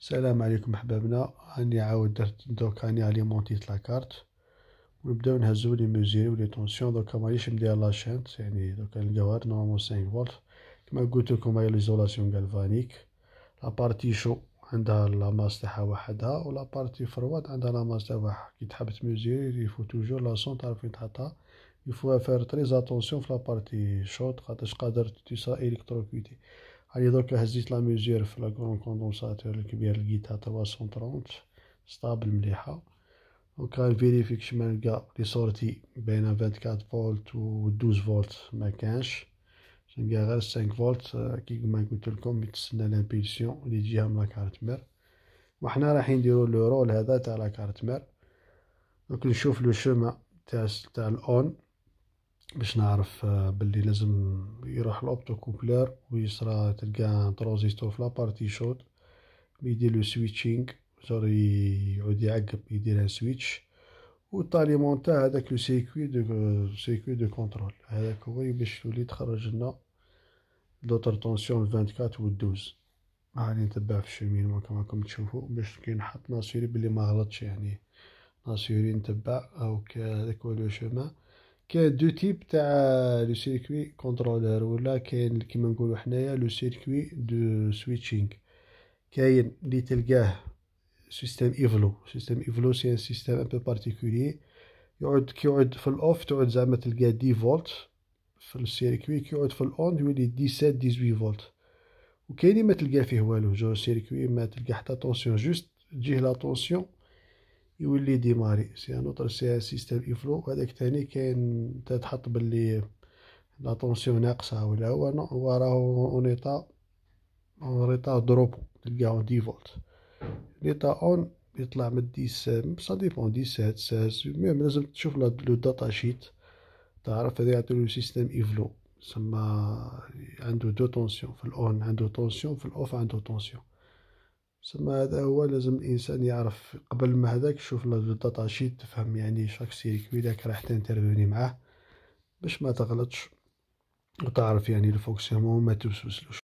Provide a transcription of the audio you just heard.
السلام عليكم احبابنا راني عاود درت دوك مونتي اليمونتيت لاكارت ونبداو نهزو لي ميزيريو لي طونسيون دوكا مانيش ندير شانت يعني دوكا نلقاوها نورمالمون 5 فولت كما قلت لكم هي ليزولاسيون غالفانيك لابارتي شو عندها لا ماس تاعها وحدها ولا بارتي فرواد عندها لا ماس تاعها كي تحب تميزيري يفو توجور لا سون تعرف وين تحطها يفو فير تري اتونسيون في لابارتي شو خاطرش قادر تيسا الكتروكوتي هذيك هزيت لا ميزور في لا كرون كوندونساتور الكبير لقيتها توا سون ترونت ستابل مليحة دونك نفيريفيك كش ما لي سورتي بين 24 فولت و 12 فولت ما كانش نلقى غير 5 فولت كيما قلت لكم لامبيلسيون اللي تجيها من لاكارت مير وحنا رايحين نديرو لو رول هذا تاع لاكارت مير دونك نشوف لو شوما تاع تاع الاون باش نعرف آه، بلي لازم يروح لوبتو كوبلر ويصرا تلقى ترانزيستور في لابارتي شوت يدير لو سويتشينغ زور يعود يعقب يدير ان سويتش وتاليمونتا هذاك لو سيكوي دو سيكوي دو كونترول هذاك هو باش تولي تخرج لنا دوتر طونسيون 24 و 12 راني نتبع في الشمين كما راكم تشوفوا باش كي نحط ناسيوري بلي ما غلطش يعني ناسيوري نتبع هاوك هذاك هو لو شومان كاين دو تيب تاع لو سيركوي كونترولور ولا كاين كيما نقولو حنايا لو سيركوي دو سويتشينغ كاين لي تلقاه سيستم ايفلو سيستم ايفلو سي ان سيستم ان بو بارتيكولي يعود كي يعود في الاوف تعود زعما تلقى دي فولت في السيركوي يعود في الاون يولي دي سات ديزوي فولت وكاين ما تلقى فيه والو جو سيركوي ما تلقى حتى طونسيون جوست تجيه لا طونسيون يولي ديماري سي ان اوتر سي سيستم يفلو هذاك تاني كاين تتحط باللي لا طونسيون ناقصه ولا هو هو راهو اون ايطا اون ريتا دروب تلقاه اون ديفولت ليطا اون يطلع من سام سا ديبون ديسات ساس ميم لازم تشوف لو داتا شيت تعرف هذا لو سيستم يفلو سما عنده دو طونسيون في الاون عنده طونسيون في الاوف عنده طونسيون سما هذا هو لازم الانسان يعرف قبل ما هذاك يشوف لا دو شيت تفهم يعني شاك سيركوي داك راح تانترفيوني معاه باش ما تغلطش وتعرف يعني الفونكسيونمون ما تبسوسلوش